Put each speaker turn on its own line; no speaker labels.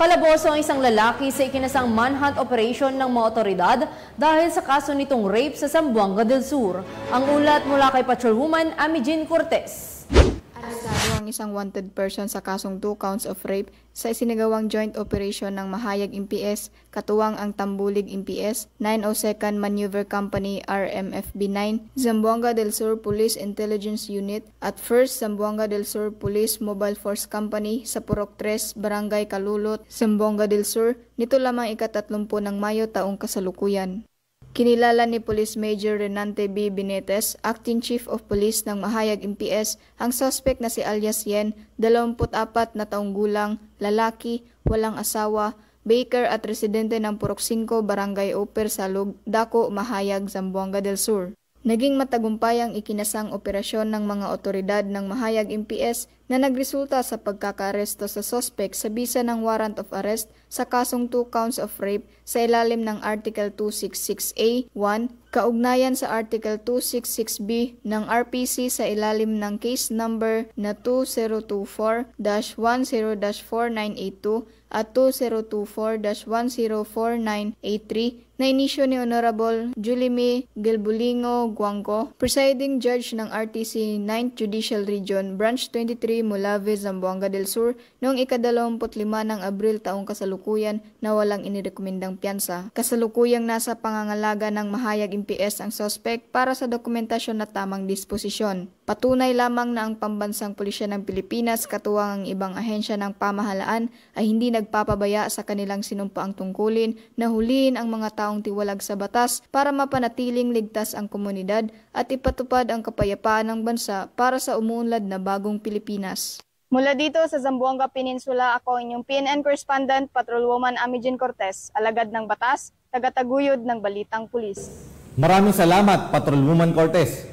Kalaboso ang isang lalaki sa ikinasang manhunt operation ng mga otoridad dahil sa kaso nitong rape sa Sambuanga del Sur. Ang ulat mula kay Patrolwoman Ami Jean Cortez. Arestado ang isang wanted person sa kasong 2 counts of rape sa isinagawang joint operation ng Mahayag MPS, katuwang ang Tambulig MPS, 902nd Maneuver Company RMFB 9, Zamboanga del Sur Police Intelligence Unit at 1st Zamboanga del Sur Police Mobile Force Company sa Purok 3, Barangay Kalulot, Zamboanga del Sur, nito lamang ikatatlo 30 ng Mayo taong kasalukuyan. Kinilala ni Police Major Renante B. Benitez, Acting Chief of Police ng Mahayag MPS, ang suspect na si alias Yen, 24 na taong gulang, lalaki, walang asawa, baker at residente ng Purok 5, Barangay Oper, Salog, Dako, Mahayag, Zamboanga del Sur. Naging matagumpay ang ikinasang operasyon ng mga otoridad ng Mahayag MPS na nagresulta sa pagkakaaresto sa sospek sa bisa ng warrant of arrest sa kasong 2 counts of rape sa ilalim ng Article 266A1 kaugnayan sa Article 266B ng RPC sa ilalim ng case number na 2024-10-4982 at 2024-104983 na inisyo ni Honorable Julimi Gilbulingo Guangco, presiding judge ng RTC 9th Judicial Region, Branch 23 Henry Mulaves Zamboanga del Sur noong ika-25 ng Abril taong kasalukuyan na walang inirekomendang piyansa. Kasalukuyang nasa pangangalaga ng Mahayag MPS ang sospek para sa dokumentasyon na tamang disposisyon. Patunay lamang na ang pambansang pulisya ng Pilipinas katuwang ang ibang ahensya ng pamahalaan ay hindi nagpapabaya sa kanilang sinumpaang tungkulin na hulihin ang mga taong tiwalag sa batas para mapanatiling ligtas ang komunidad at ipatupad ang kapayapaan ng bansa para sa umuunlad na bagong Pilipinas. Mula dito sa Zamboanga Peninsula, ako inyong PNN correspondent, Patrolwoman Amijin Cortez, alagad ng batas, tagataguyod ng Balitang Pulis. Maraming salamat, Patrolwoman Cortez.